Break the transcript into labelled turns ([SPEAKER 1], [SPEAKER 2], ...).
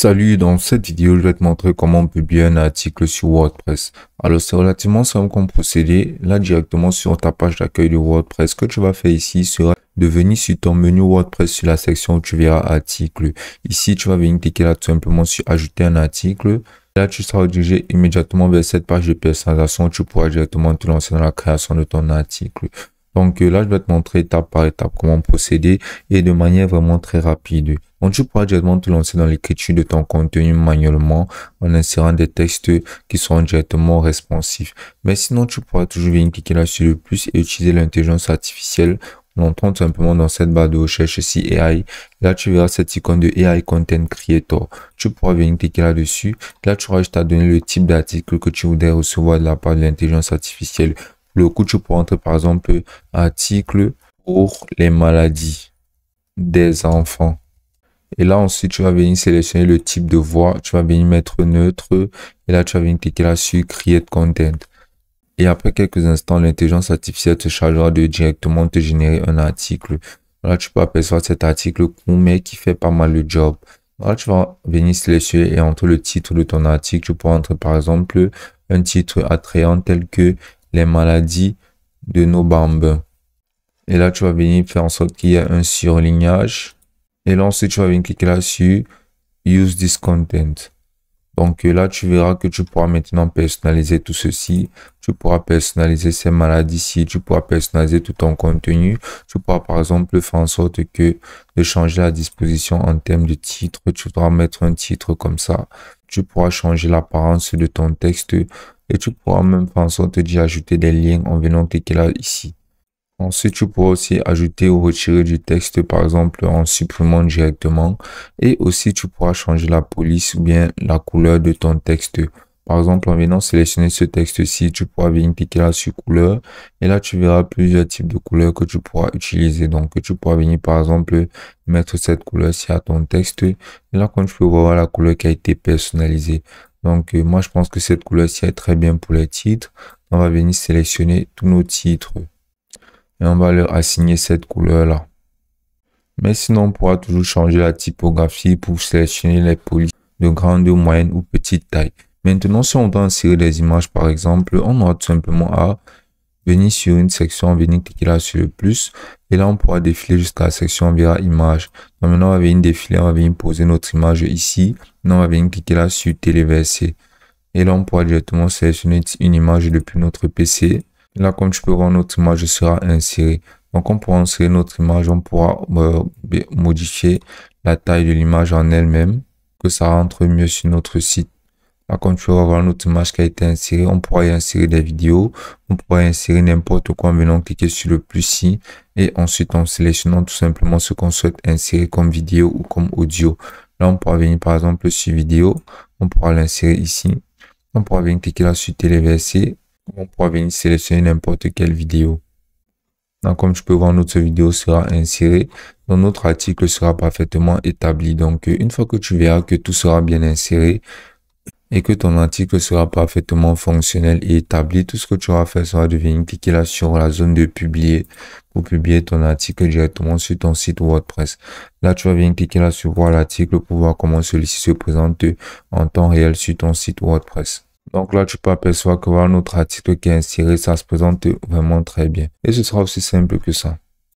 [SPEAKER 1] Salut, dans cette vidéo, je vais te montrer comment publier un article sur WordPress. Alors, c'est relativement simple comme procédé. Là, directement sur ta page d'accueil de WordPress, ce que tu vas faire ici sera de venir sur ton menu WordPress sur la section où tu verras article. Ici, tu vas venir cliquer là tout simplement sur ajouter un article. Là, tu seras dirigé immédiatement vers cette page de personnalisation où tu pourras directement te lancer dans la création de ton article. Donc euh, là, je vais te montrer étape par étape comment procéder et de manière vraiment très rapide. Donc, tu pourras directement te lancer dans l'écriture de ton contenu manuellement en insérant des textes qui sont directement responsifs. Mais sinon, tu pourras toujours venir cliquer là dessus le plus et utiliser l'intelligence artificielle on entrant simplement dans cette barre de recherche ici AI. Là, tu verras cette icône de AI Content Creator. Tu pourras venir cliquer là-dessus. Là, tu auras juste à donner le type d'article que tu voudrais recevoir de la part de l'intelligence artificielle. le coup, tu pourras entrer par exemple article pour les maladies des enfants. Et là, ensuite, tu vas venir sélectionner le type de voix. Tu vas venir mettre neutre. Et là, tu vas venir cliquer là sur Create Content. Et après quelques instants, l'intelligence artificielle te chargera de directement te générer un article. Là, tu peux apercevoir cet article mais qui fait pas mal le job. Là, tu vas venir sélectionner et entre le titre de ton article. Tu peux entrer, par exemple, un titre attrayant tel que les maladies de nos bambins. Et là, tu vas venir faire en sorte qu'il y ait un surlignage. Et là, ensuite, tu vas venir cliquer là dessus Use this content. Donc euh, là, tu verras que tu pourras maintenant personnaliser tout ceci. Tu pourras personnaliser ces malades ici. Tu pourras personnaliser tout ton contenu. Tu pourras par exemple faire en sorte que de changer la disposition en termes de titre. Tu pourras mettre un titre comme ça. Tu pourras changer l'apparence de ton texte. Et tu pourras même faire en sorte d'y ajouter des liens en venant cliquer là ici. Ensuite, tu pourras aussi ajouter ou retirer du texte, par exemple, en supprimant directement. Et aussi, tu pourras changer la police ou bien la couleur de ton texte. Par exemple, en venant sélectionner ce texte-ci, tu pourras venir cliquer là sur couleur. Et là, tu verras plusieurs types de couleurs que tu pourras utiliser. Donc, tu pourras venir, par exemple, mettre cette couleur-ci à ton texte. Et là, quand tu peux voir la couleur qui a été personnalisée. Donc, euh, moi, je pense que cette couleur-ci est très bien pour les titres. On va venir sélectionner tous nos titres et on va leur assigner cette couleur-là. Mais sinon, on pourra toujours changer la typographie pour sélectionner les polices de grande, moyenne ou petite taille. Maintenant, si on veut insérer des images, par exemple, on aura tout simplement à venir sur une section, venir cliquer là sur le plus, et là, on pourra défiler jusqu'à la section, via image. maintenant, on va venir défiler, on va venir poser notre image ici. Maintenant, on va venir cliquer là sur téléverser. Et là, on pourra directement sélectionner une image depuis notre PC Là, comme tu peux voir, notre image sera insérée. Donc, on pourra insérer notre image, on pourra euh, modifier la taille de l'image en elle-même, que ça rentre mieux sur notre site. Là, comme tu vas voir notre image qui a été insérée, on pourra y insérer des vidéos, on pourra y insérer n'importe quoi en venant cliquer sur le plus ici. et ensuite en sélectionnant tout simplement ce qu'on souhaite insérer comme vidéo ou comme audio. Là, on pourra venir par exemple sur vidéo, on pourra l'insérer ici. On pourra venir cliquer là sur téléverser, on pourra venir sélectionner n'importe quelle vidéo. Donc, comme tu peux voir, notre vidéo sera insérée. Donc, notre article sera parfaitement établi. Donc, euh, une fois que tu verras que tout sera bien inséré et que ton article sera parfaitement fonctionnel et établi, tout ce que tu auras à faire sera de venir cliquer là sur la zone de publier pour publier ton article directement sur ton site WordPress. Là, tu vas venir cliquer là sur voir l'article pour voir comment celui-ci se présente en temps réel sur ton site WordPress. Donc là, tu peux apercevoir que voilà notre article qui est inséré, ça se présente vraiment très bien. Et ce sera aussi simple que ça.